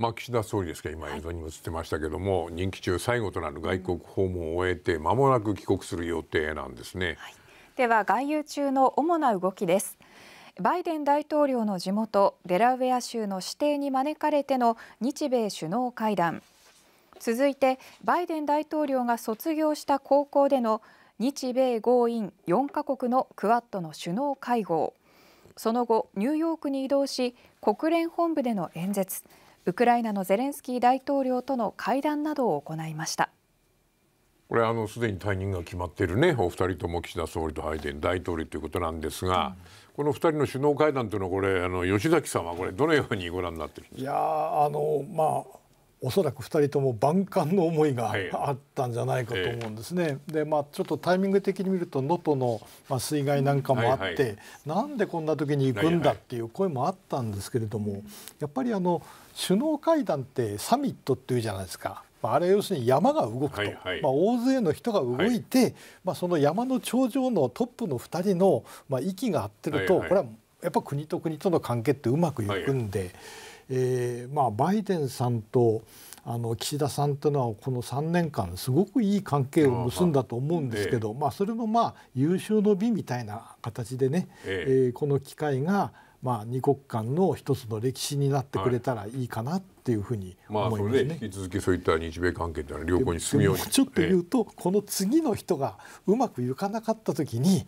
まあ、岸田総理ですか今映像に映ってましたけども、はい、任期中最後となる外国訪問を終えて間もなく帰国する予定なんですね、はい、では外遊中の主な動きですバイデン大統領の地元デラウェア州の指定に招かれての日米首脳会談続いてバイデン大統領が卒業した高校での日米豪印4カ国のクアッドの首脳会合その後ニューヨークに移動し国連本部での演説ウクライナのゼレンスキー大統領との会談などを行いました。これあのすでに退任が決まっているねお二人とも岸田総理とハイデン大統領ということなんですが、うん、この二人の首脳会談というのはこれあの吉崎さんはこれどのようにご覧になってるんですか。いやあのまあおそらく2人とも万感の思いがあったんじゃないかと思うんですね。はいえー、でまあちょっとタイミング的に見ると能登の、水害なんかもあって、はいはい、なんでこんな時に行くんだっていう声もあったんですけれども、はいはい、やっぱりあの首脳会談ってサミットっていうじゃないですか。あれ要するに山が動くと、はいはい、まあ、大勢の人が動いて、はい、まあ、その山の頂上のトップの2人の、まあ、息が合ってると、はいはい、これはやっぱ国と国との関係ってうまくいくんで、はいえー、まあ、バイデンさんとあの岸田さんというのはこの3年間すごくいい関係を結んだと思うんですけど、まあ、それもまあ優秀の美みたいな形でね、えー、この機会がまあ、二国間の一つの歴史になってくれたらいいかなっていうふうに思いますね。はい、まあ、それね引き続きそういった日米関係というのは良好に進むようちょっと言うと、えー、この次の人がうまくいかなかった時に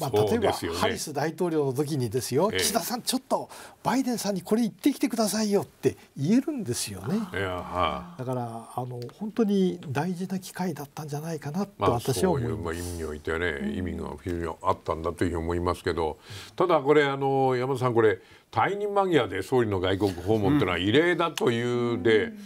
まあ、例えば、ね、ハリス大統領の時にですよ、え岸田さん、ちょっとバイデンさんにこれ言ってきてくださいよって言えるんですよね。だからあの本当に大事な機会だったんじゃないかなと私は思います、まあ、そういう、まあ、意味においてはね意味が非常にあったんだというふうに思いますけどただこれあの山田さんこれ退任間際で総理の外国訪問というのは異例だというで、うん、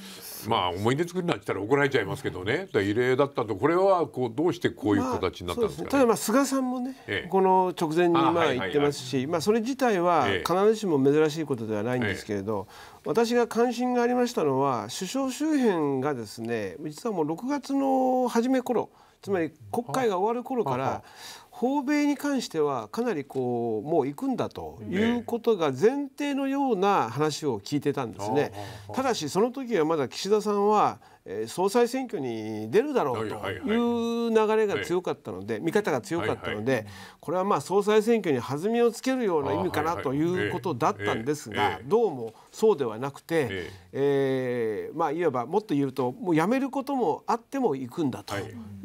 まあ思い出作になったら怒られちゃいますけどね異例だったとこれはこうどうしてこういう形になったんですか、ねまあ、ただまあ菅さんもね、ええ、この直前にまあ言ってますし、まあ、それ自体は必ずしも珍しいことではないんですけれど、え、私が関心がありましたのは首相周辺がですね実はもう6月の初め頃つまり国会が終わる頃から訪米に関してはかなりこうもう行くんだということが前提のような話を聞いてたんですね。ただしその時はまだ岸田さんはえ総裁選挙に出るだろうという流れが強かったので、見方が強かったので、これはまあ総裁選挙に弾みをつけるような意味かなということだったんですが、どうもそうではなくて、えまあ、いわばもっと言うともうやめることもあっても行くんだと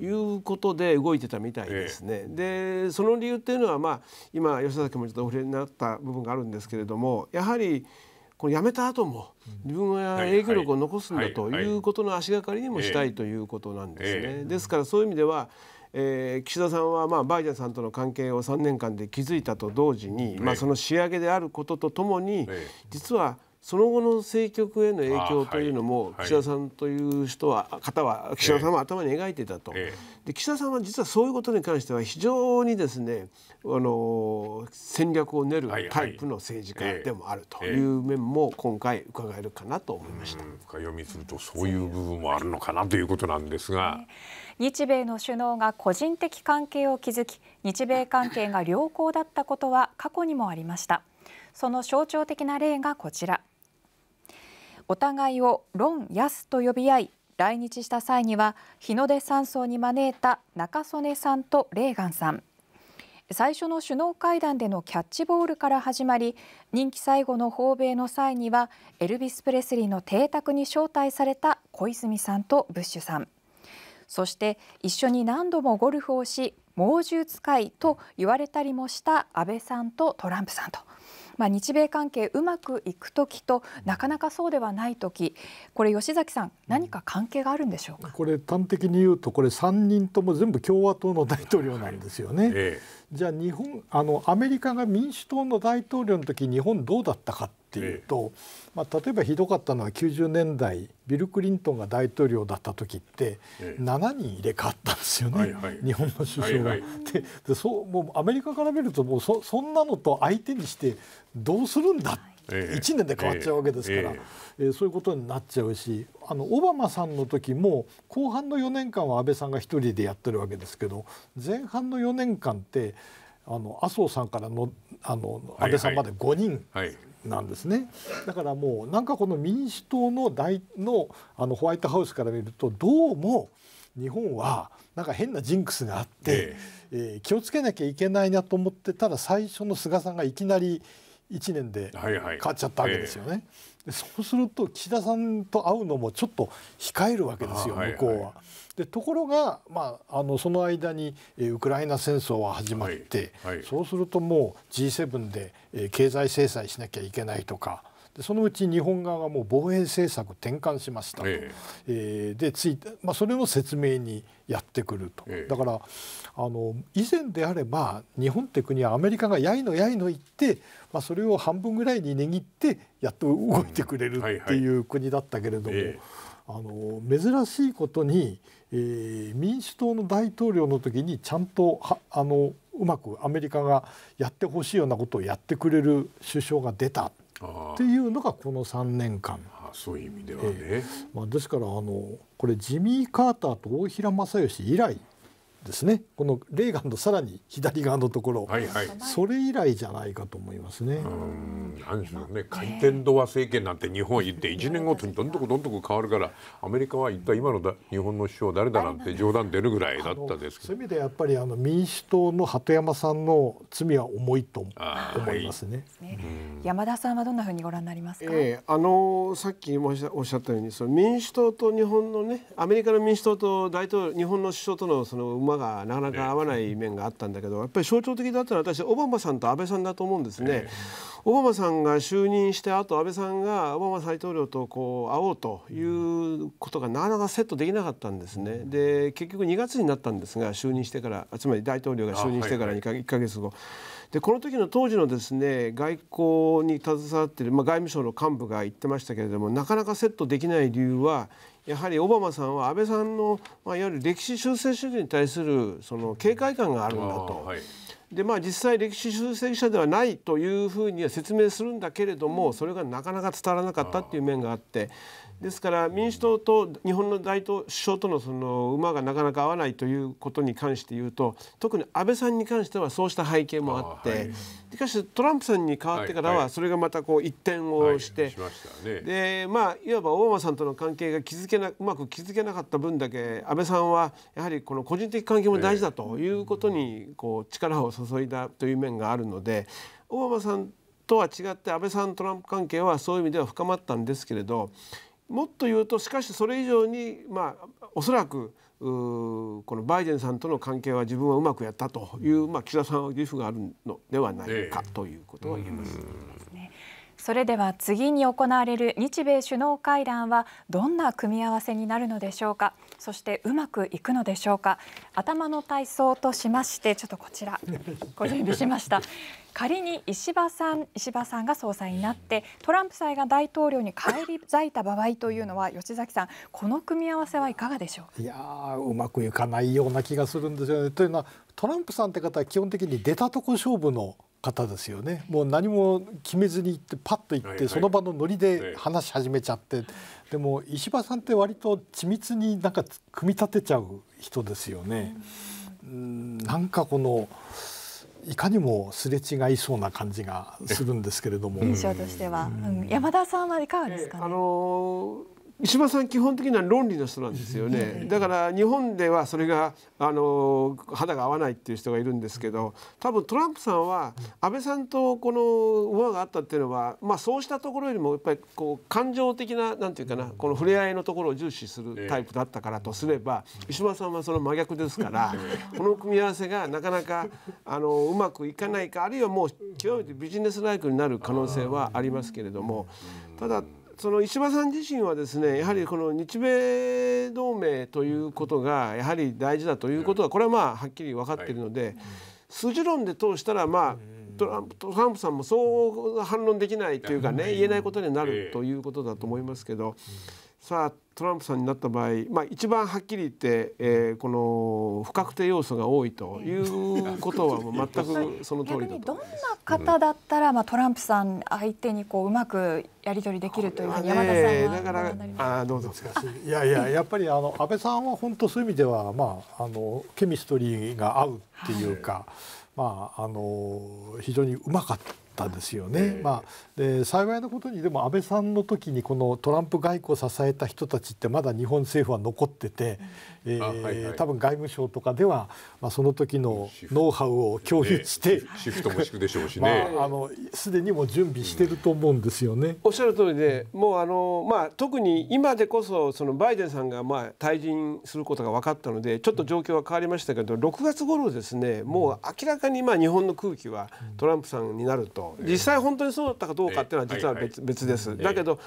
いうことで動いてたみたいですね。でその理由っていうのは、まあ、今吉崎もちょっとお触れになった部分があるんですけれどもやはり。これやめた後も自分は影響力を残すんだということの足がかりにもしたいということなんですね。ですからそういう意味ではえー、岸田さんは、まあ、バイデンさんとの関係を3年間で築いたと同時に、まあ、その仕上げであることとともに、実はその後の政局への影響というのも、岸田さんという人は、方は岸田さんは頭に描いていたと、で岸田さんは実はそういうことに関しては非常にですねあの戦略を練るタイプの政治家でもあるという面も今回伺えるかなと思いました、深読みするとそういう部分もあるのかなということなんですが。日米の首脳が個人的関係を築き日米関係が良好だったことは過去にもありましたその象徴的な例がこちらお互いをロヤ安と呼び合い来日した際には日の出山荘に招いた中曽根さんとレーガンさん最初の首脳会談でのキャッチボールから始まり任期最後の訪米の際にはエルビス・プレスリーの邸宅に招待された小泉さんとブッシュさんそして一緒に何度もゴルフをし猛獣使いと言われたりもした安倍さんとトランプさんと。まあ、日米関係うまくいくときとなかなかそうではないとき、これ吉崎さん何か関係があるんでしょうかこれ端的に言うとこれ3人とも全部共和党の大統領なんですよね。ええじゃあ日本あのアメリカが民主党の大統領の時日本どうだったかっていうと、ええ、まあ、例えばひどかったのは90年代ビル・クリントンが大統領だった時って、7人入れ替わったんですよね、はいはい、日本の首相が。はいはい、ででそうもうアメリカから見るともうそそんなのと相手にしてどうするんだっ1年で変わっちゃうわけですから、えそういうことになっちゃうしあのオバマさんの時も後半の4年間は安倍さんが1人でやってるわけですけど前半の4年間ってあの麻生さんからのあの安倍さんまで5人なんですね、だからもうなんかこの民主党の大のあのホワイトハウスから見るとどうも日本はなんか変なジンクスがあって、ええー、気をつけなきゃいけないなと思ってたら最初の菅さんがいきなり1年で変わっちゃったわけですよね。はいはいえー、そうすると岸田さんと会うのもちょっと控えるわけですよ向こうは。はいはい、でところが、まあ、あのその間に、えウクライナ戦争は始まって、はいはい、そうするともう G7 で、え経済制裁しなきゃいけないとかでそのうち日本側はもう防衛政策転換しましたと、ええー、でついて、まあ、それの説明にやってくると、えー、だからあの以前であれば日本って国はアメリカがやいのやいの言って、まあ、それを半分ぐらいに握ってやっと動いてくれるっていう国だったけれども。うんはいはいあの珍しいことに、えー、民主党の大統領の時にちゃんとあのうまくアメリカがやってほしいようなことをやってくれる首相が出たっていうのがこの3年間あそういう意味ではね、えー、まあ、ですからあのこれジミー・カーターと大平正義以来ですねこのレーガンのさらに左側のところ、はいはい、それ以来じゃないかと思いますね。何でしょうね回転ドア政権なんて日本行って1年ごとにどんどこどんどこ変わるからアメリカは一体今のだ日本の首相誰だなんて冗談出るぐらいだったですけどそういう意味でやっぱりあの民主党の鳩山さんの罪は重いと思いますねはい、山田さんはどんなふうにご覧になりますか、えー、あのさっきおっしゃったようにその民主党と日本のねアメリカの民主党と大統領日本の首相とのその馬がなかなか合わない面があったんだけどやっぱり象徴的だったら私オバマさんと安倍さんだと思うんですね。オバマさんが就任してあと安倍さんがオバマ大統領とこう会おうということがなかなかセットできなかったんですね。で結局2月になったんですが就任してからつまり大統領が就任してからか1か月後。でこの時の当時のですね外交に携わっている、まあ、外務省の幹部が言ってましたけれどもなかなかセットできない理由はやはりオバマさんは安倍さんの、まあ、いわゆる歴史修正主義に対するその警戒感があるんだと。でまあ実際歴史修正者ではないというふうには説明するんだけれどもそれがなかなか伝わらなかったっていう面があってですから民主党と日本の大統首相とのその馬がなかなか合わないということに関して言うと特に安倍さんに関してはそうした背景もあってしかしトランプさんに代わってからはそれがまたこう一転をしてでまあいわばオバマさんとの関係が築けなうまく築けなかった分だけ安倍さんはやはりこの個人的関係も大事だということにこう力を注注いだという面があるのでオバマさんとは違って安倍さんトランプ関係はそういう意味では深まったんですけれどもっと言うとしかしそれ以上にまあおそらくこのバイデンさんとの関係は自分はうまくやったという、まあ、岸田さんは自負があるのではないかということは言えます。それでは次に行われる日米首脳会談はどんな組み合わせになるのでしょうかそしてうまくいくのでしょうか頭の体操としましてちょっとこちらご準備しました仮に石破さん石破さんが総裁になってトランプさんが大統領に返り咲いた場合というのは吉崎さんこの組み合わせはいかがでしょういやうまくいかないような気がするんですよねというのはトランプさんって方は基本的に出たとこ勝負の方ですよねもう何も決めずに行ってパッと行って、その場のノリで話し始めちゃって、はい、でも石破さんって割と緻密になんか組み立てちゃう人ですよね。うんなんかこのいかにもすれ違いそうな感じがするんですけれども印象としては、うん、山田さんはいかがですか、ね、あの石破さん基本的には論理の人なんですよねだから日本ではそれがあの肌が合わないっていう人がいるんですけど多分トランプさんは安倍さんとこの馬があったっていうのは、まあ、そうしたところよりもやっぱりこう感情的ななんていうかなこの触れ合いのところを重視するタイプだったからとすれば石破さんはその真逆ですからこの組み合わせがなかなかあのうまくいかないかあるいはもう極めてビジネスライクになる可能性はありますけれどもただその石破さん自身はですねやはりこの日米同盟ということがやはり大事だということはこれはまあはっきり分かっているので、数字筋論で通したらまあトランプトランプさんもそう反論できないというかね言えないことになるということだと思いますけど。さあトランプさんになった場合、まあ、一番はっきり言って、えー、この不確定要素が多いということはもう全くその通りだとどんな方だったら、まあ、トランプさん相手にこううまくやり取りできるというふうに山田さんは、あどうぞいやいややっぱりあの安倍さんは本当そういう意味では、まあ、あのケミストリーが合うっていうか、はい、まあ、あの非常にうまかった。ったですよね。まあ、で幸いなことにでも安倍さんの時にこのトランプ外交を支えた人たちってまだ日本政府は残ってて、えーはいはい、多分外務省とかでは、まあ、その時のノウハウを共有して、シフトも敷くでしょうしね、まあ、あのすでにも準備してると思うんですよね、うん、おっしゃる通りでもうあの、まあ、特に今でこそそのバイデンさんが、まあ、退陣することが分かったのでちょっと状況は変わりましたけど6月頃ですねもう明らかにまあ日本の空気はトランプさんになると、うん、実際本当にそうだったかどうかっていうのは実は別,、別です。だけど、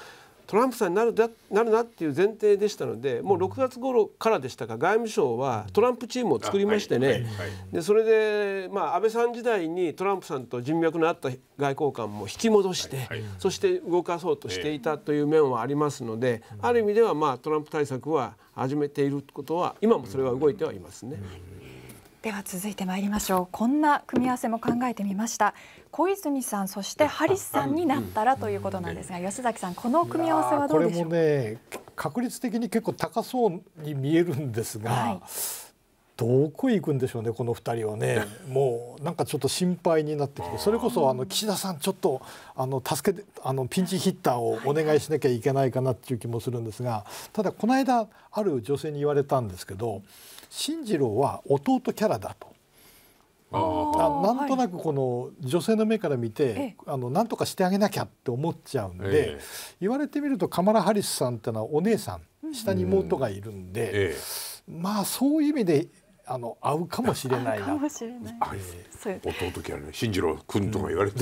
トランプさんになるだなるなっていう前提でしたのでもう6月頃からでしたか外務省はトランプチームを作りましてね、はいはいはい、でそれで、まあ、安倍さん時代にトランプさんと人脈のあった外交官も引き戻して、そして動かそうとしていたという面はありますので、えー、ある意味では、まあ、トランプ対策は始めていることは今もそれは動いてはいますね。では続いてまいりましょうこんな組み合わせも考えてみました小泉さんそしてハリスさんになったらということなんですが、吉崎さんこの組み合わせはどうでしょうこれもね確率的に結構高そうに見えるんですが。はいどこへ行くんでしょうねこの2人はねもうなんかちょっと心配になってきてそれこそあの岸田さんちょっとあの助けてあのピンチヒッターをお願いしなきゃいけないかなっていう気もするんですがただこの間ある女性に言われたんですけど進次郎は弟キャラだと。あなんとなくこの女性の目から見て、あのなんとかしてあげなきゃって思っちゃうんで、言われてみるとカマラ・ハリスさんってのはお姉さん下に妹がいるんで、まあそういう意味であの会うかもしれないな。かもしれない。ね、新次郎君とか言われて。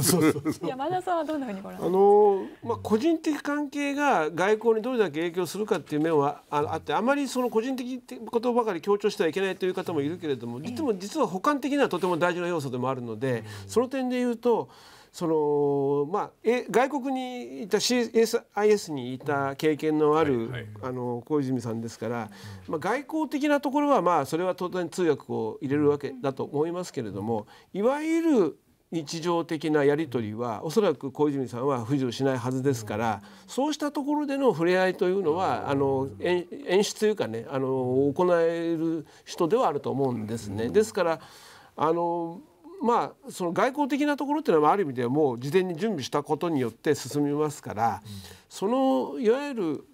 山田さんはどんなふうにご覧。あの、まあ、個人的関係が外交にどれだけ影響するかっていう面は、ああって、あまりその個人的ことばかり強調してはいけないという方もいるけれども。つも、実は補完的にはとても大事な要素でもあるので、その点で言うと。そのまあえ外国にいた CSIS にいた経験のある、あの小泉さんですから、まあ、外交的なところはまあそれは当然通訳を入れるわけだと思いますけれどもいわゆる日常的なやり取りはおそらく小泉さんは不自由しないはずですからそうしたところでの触れ合いというのはあの演出というかねあの行える人ではあると思うんですね。ですからあのまあ、その外交的なところっていうのはある意味ではもう事前に準備したことによって進みますから、うん、そのいわゆる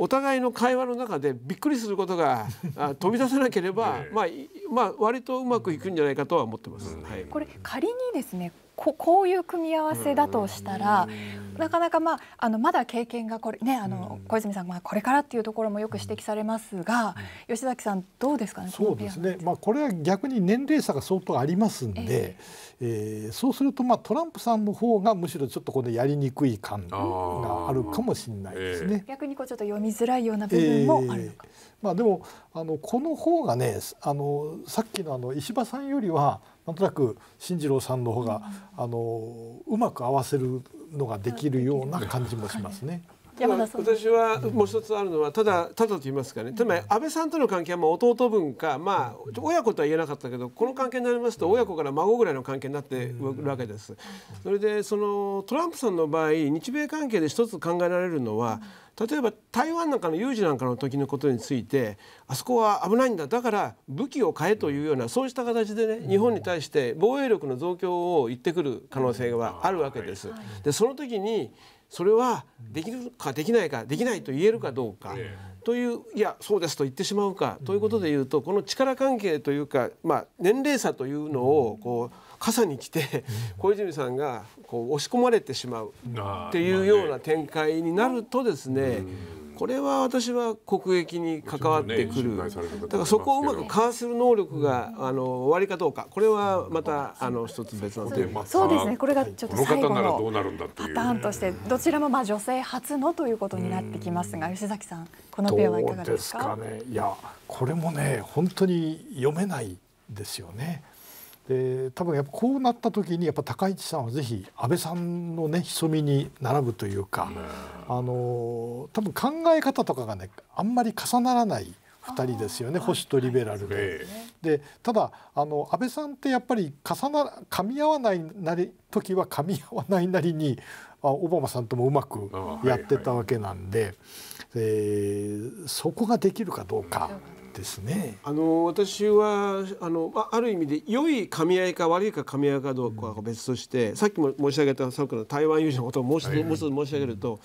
お互いの会話の中でびっくりすることが 飛び出さなければ、まあまあ、割とうまくいくんじゃないかとは思ってます。うん、はい、これ仮にですねここういう組み合わせだとしたら、なかなか、まあ、あのまだ経験がこれ、ね、あの小泉さんがこれからっていうところもよく指摘されますが、吉崎さん、どうですかね、そうですね、まあ、これは逆に年齢差が相当ありますんで、えー、えー、そうすると、まあ、トランプさんの方がむしろちょっとこのやりにくい感があるかもしれないですね。えー、逆にこうちょっと読みづらいような部分もあるのか、えー、まあ、でもあのこの方がねあのさっきのあの石破さんよりはなんとなく進次郎さんの方が、うん、あのうまく合わせるのができるような感じもしますね。山田私はもう一つあるのはただただと言いますかねつまり安倍さんとの関係はまあ弟分か、まあ、親子とは言えなかったけどこの関係になりますと親子から孫ぐらいの関係になってるわけです。それでそのトランプさんの場合日米関係で一つ考えられるのは、例えば台湾なんかの有事なんかの時のことについてあそこは危ないんだだから武器を買えというようなそうした形でね日本に対して防衛力の増強を言ってくる可能性があるわけです。でその時にそれはできるかできないかできないと言えるかどうかといういやそうですと言ってしまうかということでいうとこの力関係というかまあ年齢差というのをこう傘に来て小泉さんがこう押し込まれてしまうっていうような展開になるとですねこれは私は国益に関わってくる、ね、だからそこをうまくかわする能力が、あの終わりかどうかこれはまたあの一つ別のテーマそうですねこれがちょっと最後のパターンとしてどちらもまあ女性初のということになってきますが吉崎さんこのペアはいかがですか、ね、いやこれもね本当に読めないですよね。で多分やっぱこうなった時にやっぱ高市さんはぜひ安倍さんのね潜みに並ぶというか、あの多分考え方とかがねあんまり重ならない。2人ですよね保守とリベラルで。はいはい、でただあの安倍さんってやっぱり重な噛み合わないなり時は噛み合わないなりにあオバマさんともうまくやってたわけなんで、えそこができるかどうか。ですね。あの私はあのまあある意味で良い噛み合いか悪いか噛み合いかどうかは別として、うん、さっきも申し上げたさっきの台湾有事のことをもう一はいもう一つ申し上げると。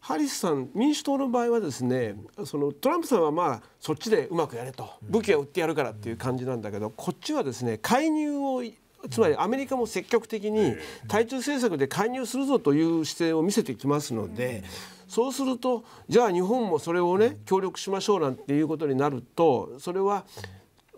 ハリスさん民主党の場合はですねそのトランプさんはまあそっちでうまくやれと武器は売ってやるからっていう感じなんだけどこっちはですね介入をつまりアメリカも積極的に対中政策で介入するぞという姿勢を見せてきますので。うんそうするとじゃあ日本もそれをね協力しましょうなんていうことになるとそれは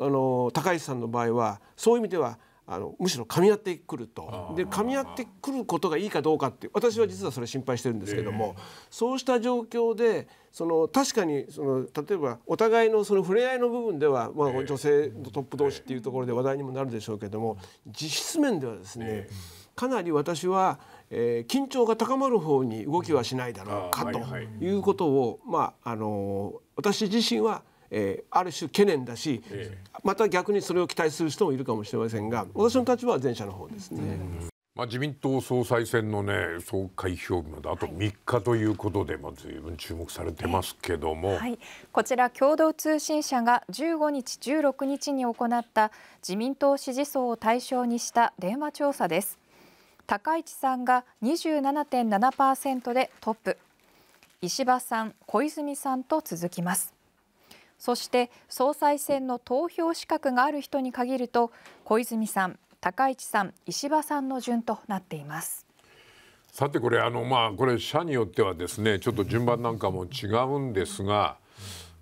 あの高市さんの場合はそういう意味ではあのむしろ噛み合ってくるとで噛み合ってくることがいいかどうかって私は実はそれ心配してるんですけども、えー、そうした状況でその確かにその例えばお互いのその触れ合いの部分では、まあ、女性のトップ同士っていうところで話題にもなるでしょうけども実質面ではですねかなり私はえー、緊張が高まる方に動きはしないだろうかということを、まああのー、私自身はえー、ある種懸念だし、えまた逆にそれを期待する人もいるかもしれませんが私の立場は前者の方ですね。まあ、自民党総裁選のね総開票日まであと3日ということで、まあ、随分注目されてますけども、はい、こちら共同通信社が15日16日に行った自民党支持層を対象にした電話調査です。高市さんが27.7%でトップ石破さん、小泉さんと続きますそして総裁選の投票資格がある人に限ると小泉さん、高市さん、石破さんの順となっていますさてこれあのまあこれ社によってはですねちょっと順番なんかも違うんですが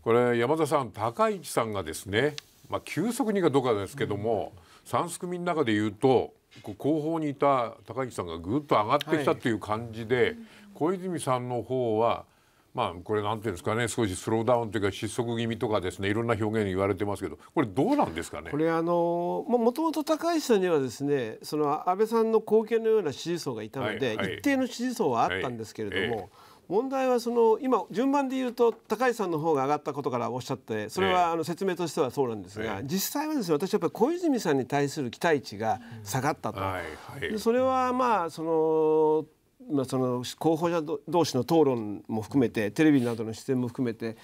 これ山田さん高市さんがですねまあ急速にかどうかですけども、うん、くみの中で言うとこう後方にいた高木さんがぐっと上がってきたという感じで、はい、小泉さんの方はまあこれなんていうんですかね少しスローダウンというか失速気味とかですねいろんな表現言われてますけどこれどうなんですかねこれあのもともと高橋さんにはですねその安倍さんの後継のような支持層がいたので、はいはい、一定の支持層はあったんですけれども、え問題はその今順番で言うと高市さんの方が上がったことからおっしゃってそれはあの説明としてはそうなんですが、実際はですね私やっぱり小泉さんに対する期待値が下がったと。でそれはまあそのまあ、その候補者同士の討論も含めてテレビなどの出演も含めて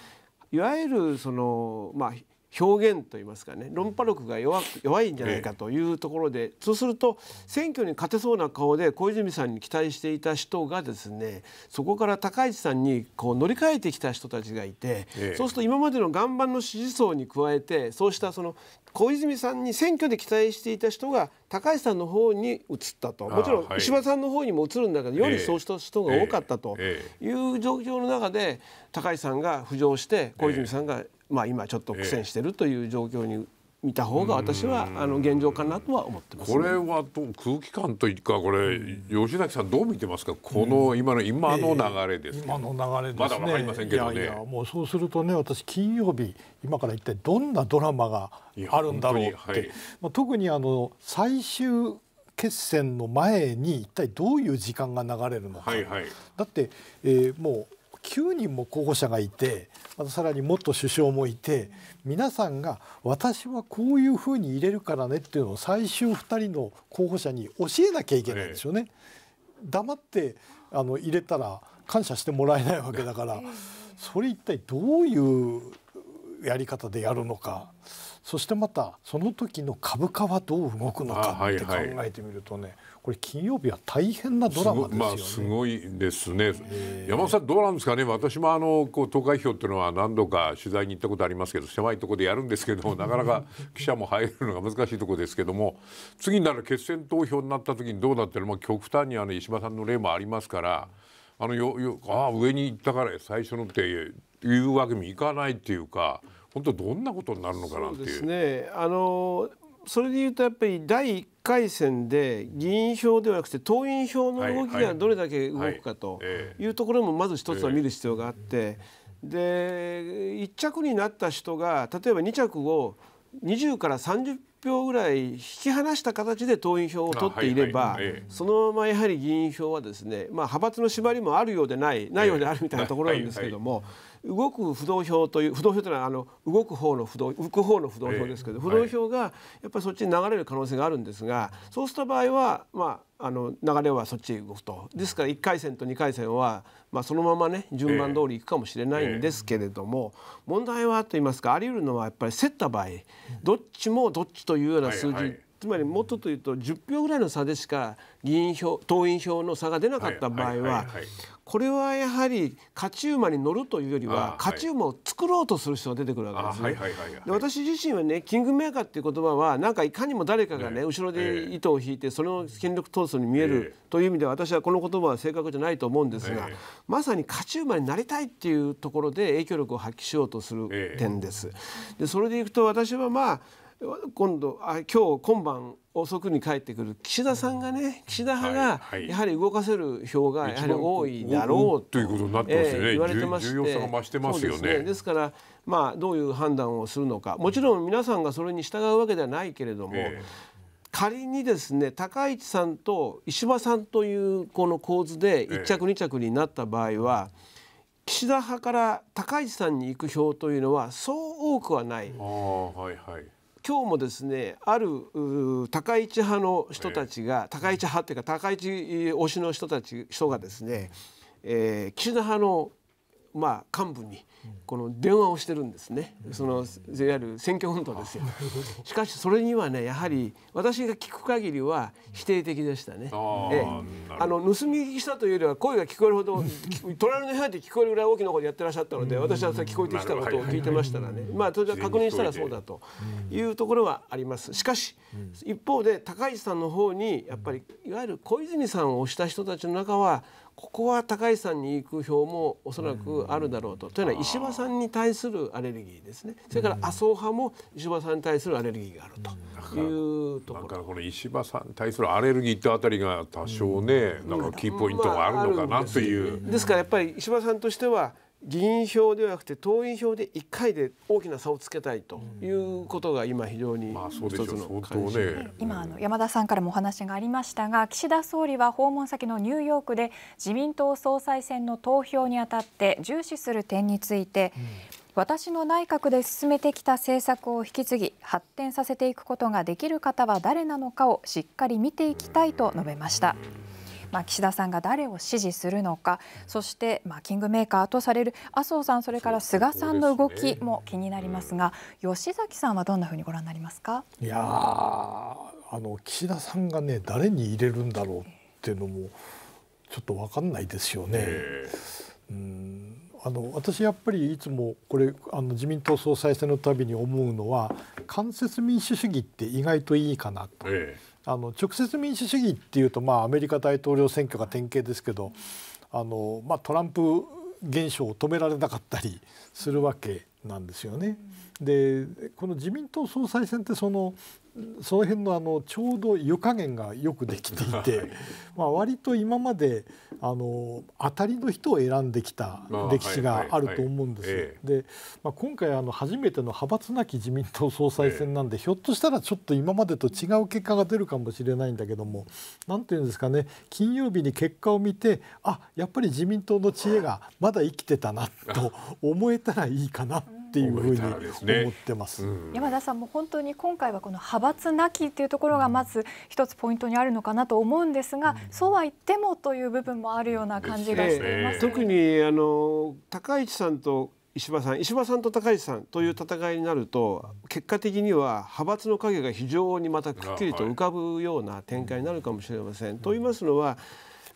いわゆるその、まあ、表現といいますかね論破力が弱弱いんじゃないかというところで、ええ、そうすると選挙に勝てそうな顔で小泉さんに期待していた人がですねそこから高市さんにこう乗り換えてきた人たちがいて、え、そうすると今までの岩盤の支持層に加えてそうしたその小泉さんに選挙で期待していた人が高橋さんの方に移ったともちろん石破さんの方にも移るんだけど、よりそうした人が多かったという状況の中で高橋さんが浮上して小泉さんがまあ、今ちょっと苦戦してるという状況に見た方が私はあの現状かなとは思ってます、ね、これはと空気感というかこれ吉崎さんどう見てますかこの今の今の流れです、えー、今の流れ、ね、まだわかりませんけどねいやもうそうするとね私金曜日今から一体どんなドラマがあるんだろうって、はい、まあ、特にあの最終決戦の前に一体どういう時間が流れるのか、はいはい、だって、えー、もう9人も候補者がいてまたさらにもっと首相もいて皆さんが私はこういうふうに入れるからねっていうのを最終2人の候補者に教えなきゃいけないんですよね。黙ってあの入れたら感謝してもらえないわけだからそれ一体どういうやり方でやるのかそしてまたその時の株価はどう動くのかって考えてみるとね、はいはい、これ金曜日は大変なドラマです、ね、まあ、すごいですね、山本さんどうなんですかね私もあのこう投開票っていうのは何度か取材に行ったことありますけど狭いところでやるんですけど なかなか記者も入るのが難しいところですけども次になる決選投票になった時にどうなってるのも極端にあの石破さんの例もありますから。あのよよあ上に行ったから最初のっていうわけにいかないっていうか本当どんなことになるのかなっていう。ですねあのそれでいうとやっぱり第1回戦で議員票ではなくて党員票の動きがどれだけ動くかというところもまず一つは見る必要があってで1着になった人が例えば2着を20から30票ぐらい引き離した形で党員票を取っていれば、そのままやはり議員票はですね、まあ、派閥の縛りもあるようでないないようであるみたいなところなんですけども、動く不動票という不動票というのはあの動く方の不動浮く方の不動票ですけど、不動票がやっぱりそっちに流れる可能性があるんですがそうした場合はまああの流れはそっちへ動くとですから1回戦と2回戦は、まあ、そのままね順番通りいくかもしれないんですけれども、問題はと言いますかあり得るのはやっぱり競った場合どっちもどっちというような数字、はいはいつまりもっとというと10票ぐらいの差でしか議員票党員票の差が出なかった場合はこれはやはり勝ち馬に乗るというよりは勝ち馬を作ろうとする人が出てくるわけですね。で私自身はねキングメーカーっていう言葉はなんかいかにも誰かがね後ろで糸を引いてそれを権力闘争に見えるという意味では私はこの言葉は正確じゃないと思うんですがまさに勝ち馬になりたいっていうところで影響力を発揮しようとする点です。でそれでいくと私はまあ今度あ今日今晩遅くに帰ってくる岸田さんがね岸田派がやはり動かせる票がやはり多いだろうということになってますよね、え言われてまして重要さが増してますよねですねですからまあどういう判断をするのかもちろん皆さんがそれに従うわけではないけれども、仮にですね高市さんと石破さんというこの構図で1着2着になった場合は、岸田派から高市さんに行く票というのはそう多くはない。あはいはい今日もですねある高市派の人たちが高市派というか高市推しの人たち人がですね、えー、岸田派のまあ幹部にこの電話をしてるんですね、そのいわる選挙運動ですよ。しかしそれにはねやはり私が聞く限りは否定的でしたね。あ,、あの盗み聞きしたというよりは声が聞こえるほど隣の部屋で聞こえるぐらい大きな声でやってらっしゃったので私はそ聞こえてきたことを聞いてましたらね、まあ、当然確認したらそうだというところはあります。しかし一方で高市さんの方にやっぱりいわゆる小泉さんを推した人たちの中はここは高市さんに行く票もおそらくあるだろうと、というのは石破さんに対するアレルギーですねそれから麻生派も石破さんに対するアレルギーがあるというところだからこの石破さんに対するアレルギーってあたりが多少ね、なんかキーポイントがあるのかなという。ですからやっぱり石破さんとしては議員票ではなくて党員票で1回で大きな差をつけたいということが今非常に一つの関心、ね、今あの山田さんからもお話がありましたが岸田総理は訪問先のニューヨークで自民党総裁選の投票にあたって重視する点について、うん、私の内閣で進めてきた政策を引き継ぎ発展させていくことができる方は誰なのかをしっかり見ていきたいと述べました。うんまあ、岸田さんが誰を支持するのかそして、まあ、キングメーカーとされる麻生さんそれから菅さんの動きも気になりますが、ね、吉崎さんはどんなふうにご覧になりますかいやあの岸田さんがね誰に入れるんだろうっていうのもちょっと分かんないですよね。うんあの私やっぱりいつもこれあの自民党総裁選のたびに思うのは間接民主主義って意外といいかなと。ええあの直接民主主義っていうと、まあ、アメリカ大統領選挙が典型ですけどあの、まあ、トランプ現象を止められなかったりするわけなんですよね。うんでこの自民党総裁選ってそのその辺のあのちょうど湯加減がよくできていて、まあ割と今まであの当たりの人を選んできた歴史があると思うんです。で、まあ、今回あの初めての派閥なき自民党総裁選なんで、ひょっとしたらちょっと今までと違う結果が出るかもしれないんだけども何ていうんですかね金曜日に結果を見てあやっぱり自民党の知恵がまだ生きてたなと思えたらいいかなっていうふうに思ってます、ねうん、山田さんも本当に今回はこの派閥なきっていうところがまず一つポイントにあるのかなと思うんですが、うん、そうは言ってもという部分もあるような感じがしています、ねえー、特にあの高市さんと石破さん石破さんと高市さんという戦いになると結果的には派閥の影が非常にまたくっきりと浮かぶような展開になるかもしれません。と言いますのは、ん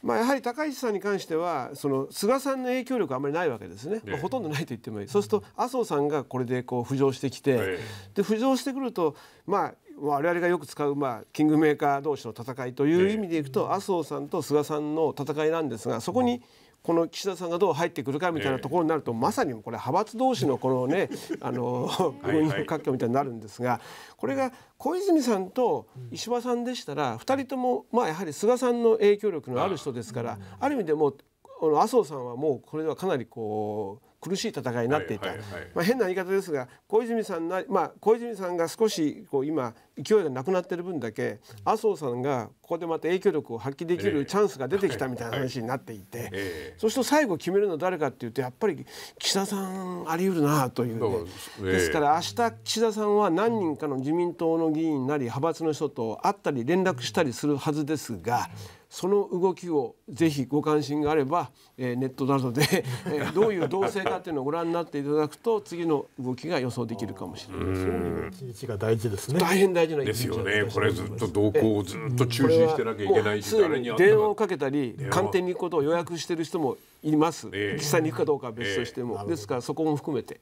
まあ、やはり高市さんに関してはその菅さんの影響力あまりないわけですね、まあ、ほとんどないと言ってもいい、そうすると麻生さんがこれでこう浮上してきて、で浮上してくると、まあ、我々がよく使う、まあ、キングメーカー同士の戦いという意味でいくと、麻生さんと菅さんの戦いなんですがそこにこの岸田さんがどう入ってくるかみたいなところになると、えー、まさにこれ派閥同士のこのね あの軍友割拠みたいになるんですがこれが小泉さんと石破さんでしたら、うん、2人ともまあやはり菅さんの影響力のある人ですからある意味でもう麻生さんはもうこれはかなりこう苦しい戦いになっていた、まあ、変な言い方ですが小泉さんな、まあ、小泉さんが少しこう今勢いがなくなってる分だけ麻生さんがここでまた影響力を発揮できるチャンスが出てきたみたいな話になっていて、えー、そうすると最後決めるの誰かっていうとやっぱり岸田さんあり得るなという、ねう、ですから明日岸田さんは何人かの自民党の議員なり派閥の人と会ったり連絡したりするはずですが。うんその動きをぜひご関心があれば、えー、ネットなどでえどういう動静かっていうのをご覧になっていただくと次の動きが予想できるかもしれないです一日が大事ですね大変大事なですよねこれずっと動向をずっと中心してなきゃいけないし電話をかけたり鑑定に行くことを予約している人もいます、えー、実際に行くかどうかは別としても、ですからそこも含めて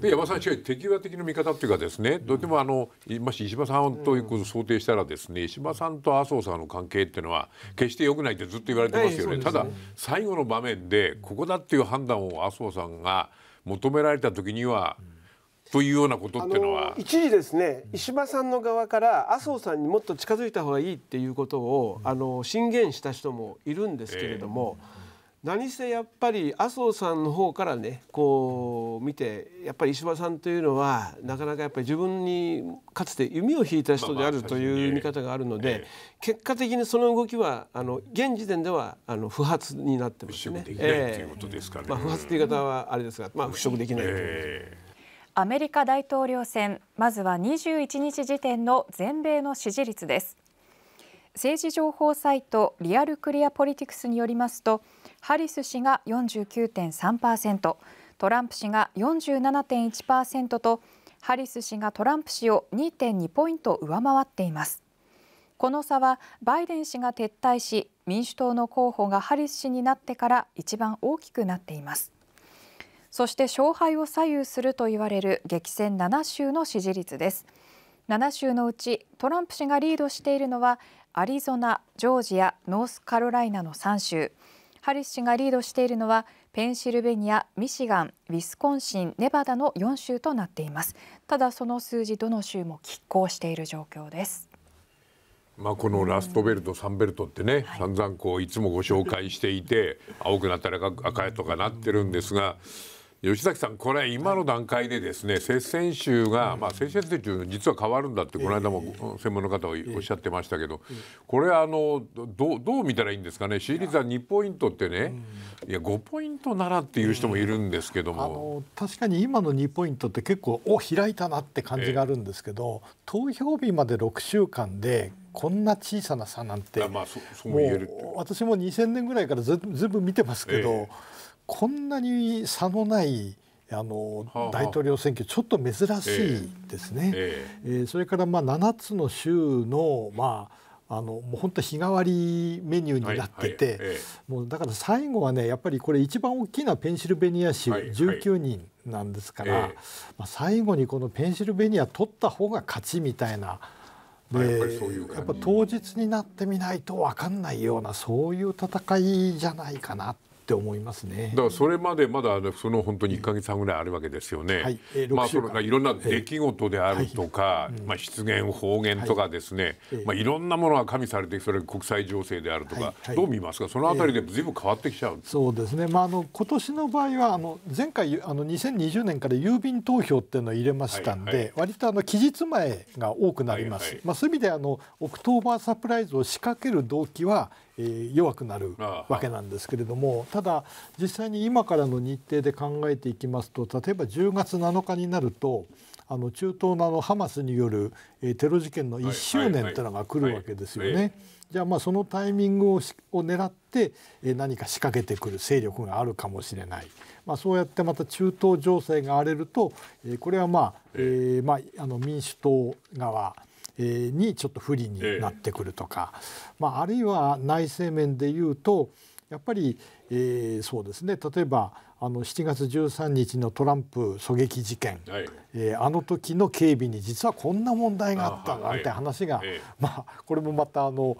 で山さんしかし敵は敵の味方っていうかですねとてもあのもし石破さんということを想定したらですね石破さんと麻生さんの関係っていうのは決して良くないってずっと言われてますよね。ただ最後の場面でここだっていう判断を麻生さんが求められたときには、というようなことっていうのは一時ですね石破さんの側から麻生さんにもっと近づいた方がいいっていうことをあの進言した人もいるんですけれども、え何せやっぱり麻生さんの方からねこう見てやっぱり石破さんというのはなかなかやっぱり自分にかつて弓を引いた人であるという見方があるので結果的にその動きはあの現時点ではあの不発になってますね。不ということですかね。まあ不発という言い方はあれですが、まあ払拭できないとい、う。アメリカ大統領選まずは21日時点の全米の支持率です。政治情報サイトリアルクリアポリティクスによりますと。ハリス氏が49.3%トランプ氏が47.1%とハリス氏がトランプ氏を2.2ポイント上回っていますこの差はバイデン氏が撤退し民主党の候補がハリス氏になってから一番大きくなっていますそして勝敗を左右すると言われる激戦7州の支持率です7州のうちトランプ氏がリードしているのはアリゾナ、ジョージア、ノースカロライナの3州ハリス氏がリードしているのはペンシルベニア、ミシガン、ウィスコンシン、ネバダの4州となっていますただその数字どの州も拮抗している状況ですまあこのラストベルト、サンベルトってね、散々こういつもご紹介していて青くなったら赤いとかなってるんですが、吉崎さん、これ今の段階でですね、接戦州が、まあ、接戦州実は変わるんだってこの間も専門の方おっしゃってましたけど、これあのどどう見たらいいんですかね支持率は2ポイントってね、いや5ポイントならっていう人もいるんですけども、確かに今の2ポイントって結構お開いたなって感じがあるんですけど、投票日まで6週間でこんな小さな差なんて、まあ、そう言える私も2000年ぐらいからずずいぶん見てますけど。こんなに差のないあの大統領選挙ちょっと珍しいですね。ええー、それからまあ7つの州のまああのもう本当日替わりメニューになってて、はいはいええ、もうだから最後はねやっぱりこれ一番大きなペンシルベニア州19人なんですから、はいはいえ、まあ、最後にこのペンシルベニア取った方が勝ちみたいな。で、い、やっぱ当日になってみないと分かんないようなそういう戦いじゃないかなっって思いますねだからそれまでまだその本当に1か月半ぐらいあるわけですよね、はいえー、まあ、それがいろんな出来事であるとか、えーはい、まあ、失言方言とかですね、はい、まあ、いろんなものが加味されてそれ国際情勢であるとか、どう見ますかそのあたりでもずいぶん変わってきちゃう、えー、そうですね、まあ、あの今年の場合はあの前回あの2020年から郵便投票っていうのを入れましたんで、はいはい、割とあの期日前が多くなります、はいはい、まあ、そういう意味であのオクトーバーサプライズを仕掛ける動機はえ弱くなるわけなんですけれどもただ実際に今からの日程で考えていきますと例えば10月7日になるとあの中東のあのハマスによる、えテロ事件の1周年というのが来るわけですよね。じゃあまあそのタイミングをを狙って、え何か仕掛けてくる勢力があるかもしれない、まあ、そうやってまた中東情勢が荒れると、えこれは民主党側にちょっと不利になってくるとか、まあ、あるいは内政面でいうとやっぱり、えー、そうですね例えばあの7月13日のトランプ狙撃事件、はい、えー、あの時の警備に実はこんな問題があったなんて話が、はい、まあ、これもまたあの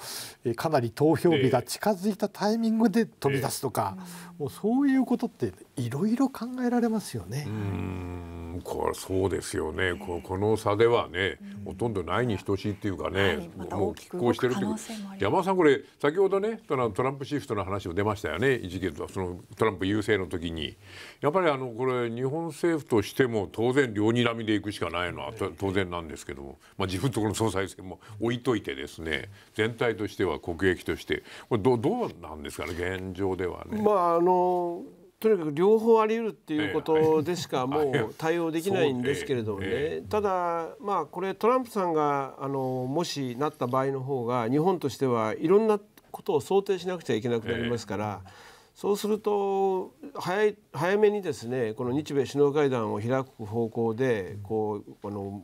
かなり投票日が近づいたタイミングで飛び出すとか、えー、もうそういうことっていろいろ考えられますよね。うんこれそうですよねここの差ではねほとんどないに等しいっていうかね、はいもう拮抗してるという山本さんこれ先ほどねトランプシフトの話を出ましたよね一時期そのトランプ優勢の時に。やっぱりあのこれ日本政府としても当然両にらみでいくしかないのは当然なんですけども、まあ、自分とこの総裁選も置いといてですね全体としては国益としてこれどどうなんですかね現状ではね。まああのとにかく両方あり得るっていうことでしか もう対応できないんですけれどもね、ただ、まあ、これトランプさんがあのもしなった場合の方が日本としてはいろんなことを想定しなくちゃいけなくなりますから。えーそうすると早い早めにですねこの日米首脳会談を開く方向でこうあの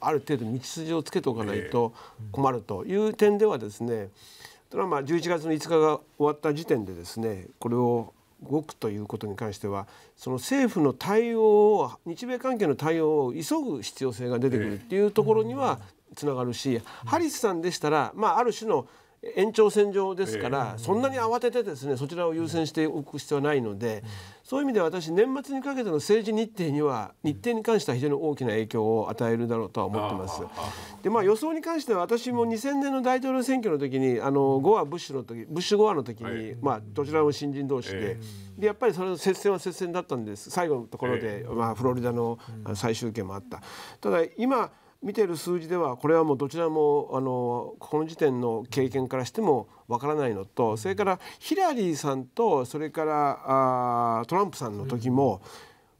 ある程度道筋をつけておかないと困るという点ではですねただまあ11月の5日が終わった時点でですねこれを動くということに関してはその政府の対応を日米関係の対応を急ぐ必要性が出てくるっていうところにはつながるしハリスさんでしたら、まあ、ある種の延長線上ですから、そんなに慌ててですねそちらを優先しておく必要はないので、そういう意味で私年末にかけての政治日程には日程に関しては非常に大きな影響を与えるだろうとは思ってます。でまあ予想に関しては私も2000年の大統領選挙の時にあのゴアブッシュの時ブッシュゴアの時に、まあどちらも新人同士で、でやっぱりそれの接戦は接戦だったんです最後のところで、まあフロリダの最終権もあった。ただ今見てる数字ではこれはもうどちらもあのこの時点の経験からしてもわからないのとそれからヒラリーさんとそれからあトランプさんの時も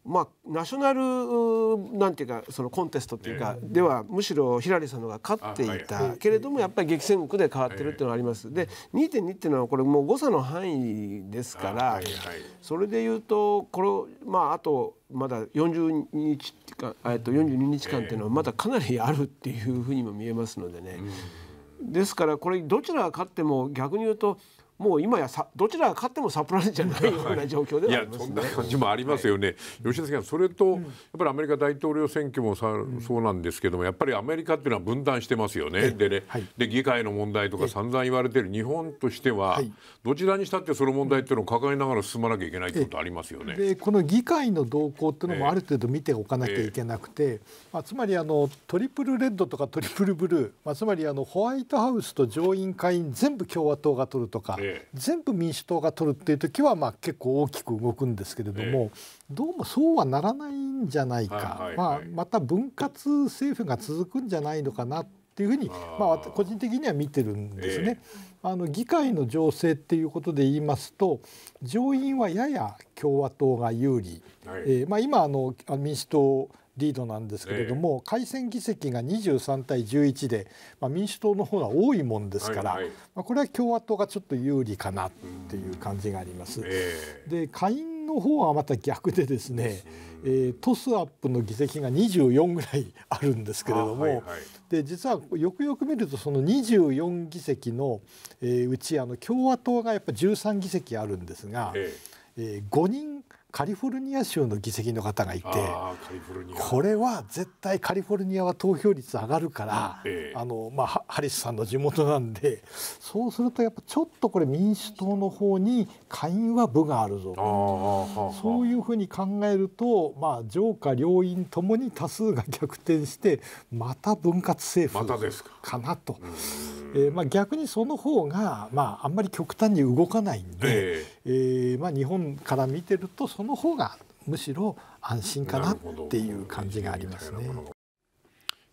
まあ、ナショナルなんていうかそのコンテストっていうか、ではむしろヒラリーさんの方が勝っていた、けれどもやっぱり激戦区で変わってるっていうのがあります。で2.2っていうのはこれもう誤差の範囲ですから、それでいうとこれまああとまだ40日かえっと42日間っていうのはまだかなりあるっていうふうにも見えますのでね。ですからこれどちらが勝っても逆に言うと。もう今やさどちらが勝ってもサプライズじゃないような状況ではありますね。いやそんな感じもありますよね。はい、吉田さんそれと、やっぱりアメリカ大統領選挙もさ、うん、そうなんですけどもやっぱりアメリカっていうのは分断してますよね。でね、はい、で議会の問題とか散々言われてる日本としては、どちらにしたってその問題っていうのを抱えながら進まなきゃいけないってことありますよね。でこの議会の動向っていうのもある程度見ておかなきゃいけなくて、まあ、つまりあのトリプルレッドとかトリプルブルー、まあ、つまりあのホワイトハウスと上院下院全部共和党が取るとか。えー全部民主党が取るっていう時は、まあ、結構大きく動くんですけれども、どうもそうはならないんじゃないか、まあ、また分割政府が続くんじゃないのかなっていうふうにまあ、個人的には見てるんですね。あの議会の情勢っていうことで言いますと上院はやや共和党が有利、はい、えー、まあ、今あの民主党リードなんですけれども、改選議席が23対11で、まあ、民主党の方が多いもんですから、はいはい、まあ、これは共和党がちょっと有利かなっていう感じがあります。で下院の方はまた逆でですね、えー、トスアップの議席が24ぐらいあるんですけれども、はいはい、で実はよくよく見るとその24議席の、えー、うちあの共和党がやっぱ13議席あるんですが、えー、えー、5人カリフォルニア州の議席の方がいてこれは絶対カリフォルニアは投票率上がるから、ええ、あのまあ、ハリスさんの地元なんでそうするとやっぱちょっとこれ民主党の方に下院は部があるぞそういうふうに考えると、まあ、上下両院ともに多数が逆転してまた分割政府かなと。まえー、まあ、逆にその方が、まあ、あんまり極端に動かないんで、えええー、まあ、日本から見てるとそのの方がむしろ安心かなっていう感じがありますね。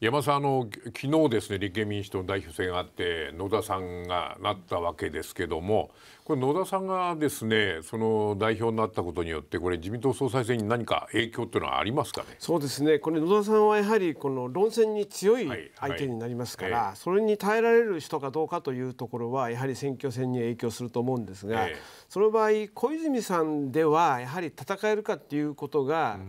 山さんあの昨日ですね立憲民主党の代表選があって野田さんがなったわけですけどもこれ野田さんがですねその代表になったことによってこれ自民党総裁選に何か影響というのはありますかねそうですねこれ野田さんはやはりこの論戦に強い相手になりますから、はいはい、それに耐えられる人かどうかというところはやはり選挙戦に影響すると思うんですが、えその場合小泉さんではやはり戦えるかっていうことが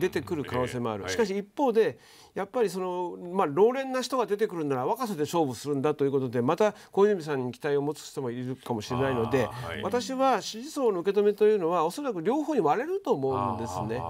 出てくる可能性もある。しかし一方で、やっぱりその、まあ、老練な人が出てくるなら若さで勝負するんだということでまた小泉さんに期待を持つ人もいるかもしれないので、はい、私は支持層の受け止めというのはおそらく両方に割れると思うんですね。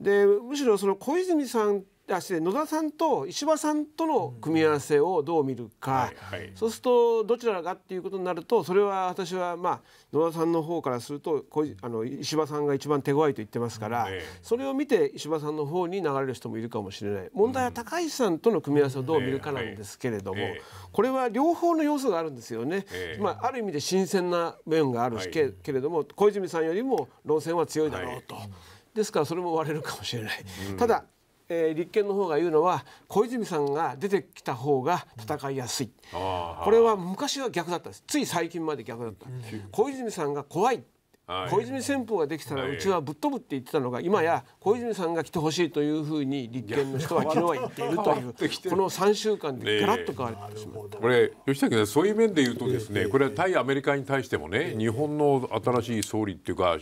でむしろその小泉さん野田さんと石破さんとの組み合わせをどう見るか、はいはい、そうするとどちらがっていうことになるとそれは私は、まあ、野田さんの方からするとあの石破さんが一番手強いと言ってますから、うんね、それを見て石破さんの方に流れる人もいるかもしれない問題は高市さんとの組み合わせをどう見るかなんですけれども、うんねはい、これは両方の要素があるんですよね。えー、まあ、ある意味で新鮮な面があるけ,、けれども小泉さんよりも論戦は強いだろうと。ですからそれも割れるかもしれない。うん、ただえー、立憲の方が言うのは小泉さんが出てきた方が戦いやすい、これは昔は逆だったんですつい最近まで逆だった、小泉さんが怖い小泉旋風ができたらうちはぶっ飛ぶって言ってたのが今や小泉さんが来てほしいというふうに立憲の人は昨日は言っているというこの3週間でガラッと変わりましたこれ吉武さんそういう面で言うとですねこれは対アメリカに対してもね日本の新しい総理っていうか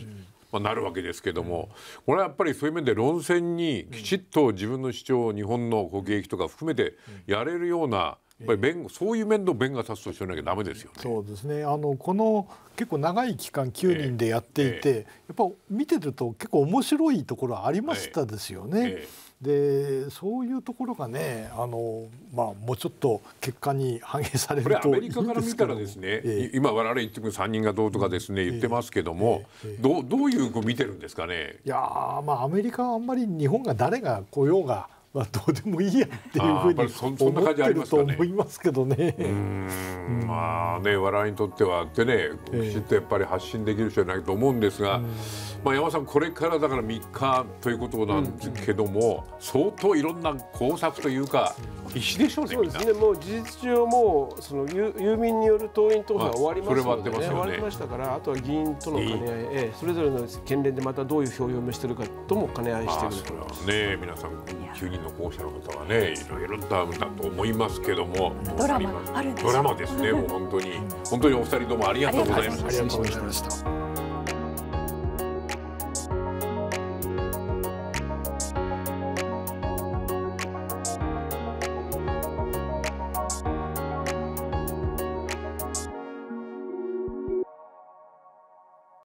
まあ、なるわけですけども、うん、これはやっぱりそういう面で論戦にきちっと自分の主張を日本の国益とか含めてやれるような、やっぱり弁護そういう面の弁が立つとしてなきゃダメですよね。そうですね。あのこの結構長い期間9人でやっていて、えーえー、やっぱ見てると結構面白いところありましたですよね。えーでそういうところがねあの、まあ、もうちょっと結果に反映されるとこれアメリカから見たらですね、えー、今我々言っても3人がどうとかですね、言ってますけども、えー、どどういう見てるんですかねいやまあアメリカはあんまり日本が誰が来ようがまあ、どうでもいいやっていうふうに思ってると思いますけどね。まあね我々にとってはってねきちっとやっぱり発信できる人じゃないと思うんですが、まあ、山さんこれからだから3日ということなんですけども、相当いろんな工作というか必死でしょうねそうですねもう事実上もうその郵便による党員投票は終わりますので、ね,、ね終わりましたからあとは議員との兼ね合い、えそれぞれの県連でまたどういう票を読みしてるかとも兼ね合いしてくると思います。ね皆さん急に人の候補者の方がねいろいろとあるんだと思いますけどもドラマあるんですドラマですねもう本当に本当にお二人どうもありがとうございました。ありがとうございました